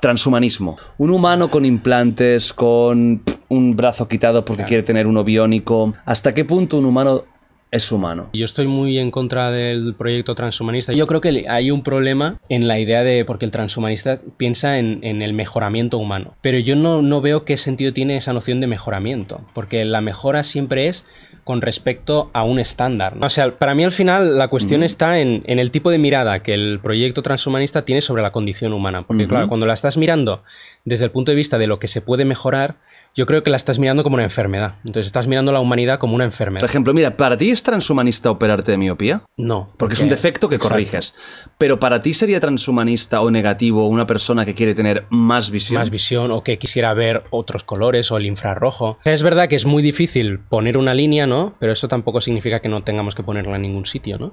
transhumanismo. Un humano con implantes, con un brazo quitado porque quiere tener uno biónico. ¿Hasta qué punto un humano es humano. Yo estoy muy en contra del proyecto transhumanista. Yo creo que hay un problema en la idea de, porque el transhumanista piensa en, el mejoramiento humano, pero yo no, veo qué sentido tiene esa noción de mejoramiento, porque la mejora siempre es con respecto a un estándar. O sea, para mí al final la cuestión está en, el tipo de mirada que el proyecto transhumanista tiene sobre la condición humana, porque claro, cuando la estás mirando desde el punto de vista de lo que se puede mejorar, yo creo que la estás mirando como una enfermedad. Entonces estás mirando la humanidad como una enfermedad. Por ejemplo, mira, para ti transhumanista operarte de miopía? No. Porque, es un defecto que corriges. Pero para ti sería transhumanista o negativo una persona que quiere tener más visión. Más visión o que quisiera ver otros colores o el infrarrojo. Es verdad que es muy difícil poner una línea, ¿no? Pero eso tampoco significa que no tengamos que ponerla en ningún sitio, ¿no?